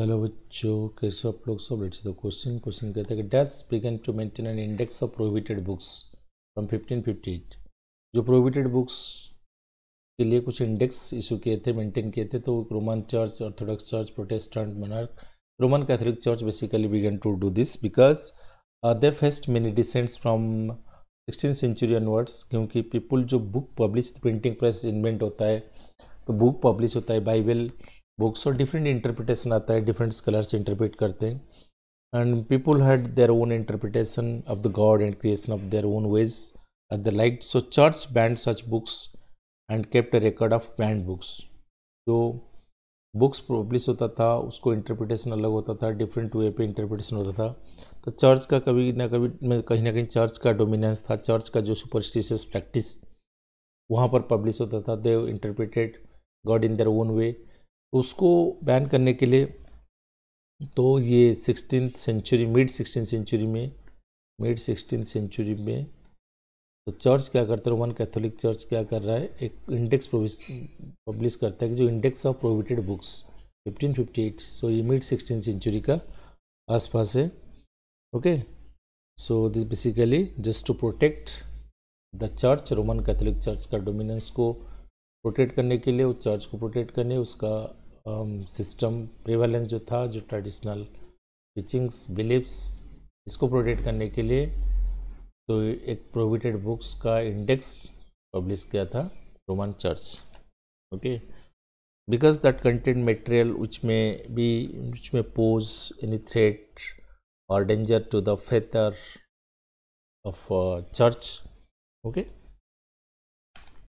hello बच्चों कैसे आप लोग सब लेट्स द क्वेश्चन क्वेश्चन कहते हैं कि thus began to maintain an index of prohibited books from 1558 जो प्रोहिबिटेड बुक्स के लिए कुछ इंडेक्स इशू किए थे मेंटेन किए थे तो Roman church orthodox church protestant monarch Roman catholic church basically began to do this because they faced many dissents from sixteen century onwards क्योंकि पीपुल जो book publish printing press invent होता है तो बुक पब्लिश होता है Bible books और different interpretation आता है डिफरेंट स्कलर्स इंटरप्रिट करते हैं and people had their own interpretation of the god and creation of their own ways at the like so church banned such books and kept record of banned books जो books publish होता था उसको interpretation अलग होता था different way पे interpretation होता था तो चर्च का कभी ना कभी कहीं ना कहीं चर्च का डोमिनेंस था चर्च का जो सुपरस्टिशियस प्रैक्टिस वहाँ पर पब्लिश होता था they interpreted god in their own way उसको बैन करने के लिए तो ये sixteen century mid sixteen century में मिड सिक्सटीन सेंचुरी में तो चर्च क्या करते हैं रोमन कैथोलिक चर्च क्या कर रहा है एक इंडेक्स पब्लिश करता है कि जो index of prohibited books 1558 so ये मिड सिक्सटीन सेंचुरी का आसपास है okay so this basically just to protect the church Roman catholic church का डोमिनेंस को प्रोटेक्ट करने के लिए उस चर्च को प्रोटेक्ट करने उसका सिस्टम um, प्रिवेलेंस जो था जो ट्रेडिशनल टीचिंग्स बिलीव्स इसको प्रोटेक्ट करने के लिए तो एक प्रोविटेड बुक्स का इंडेक्स पब्लिश किया था Roman church okay because that content material which may भी which may pose any threat और danger to the father of church okay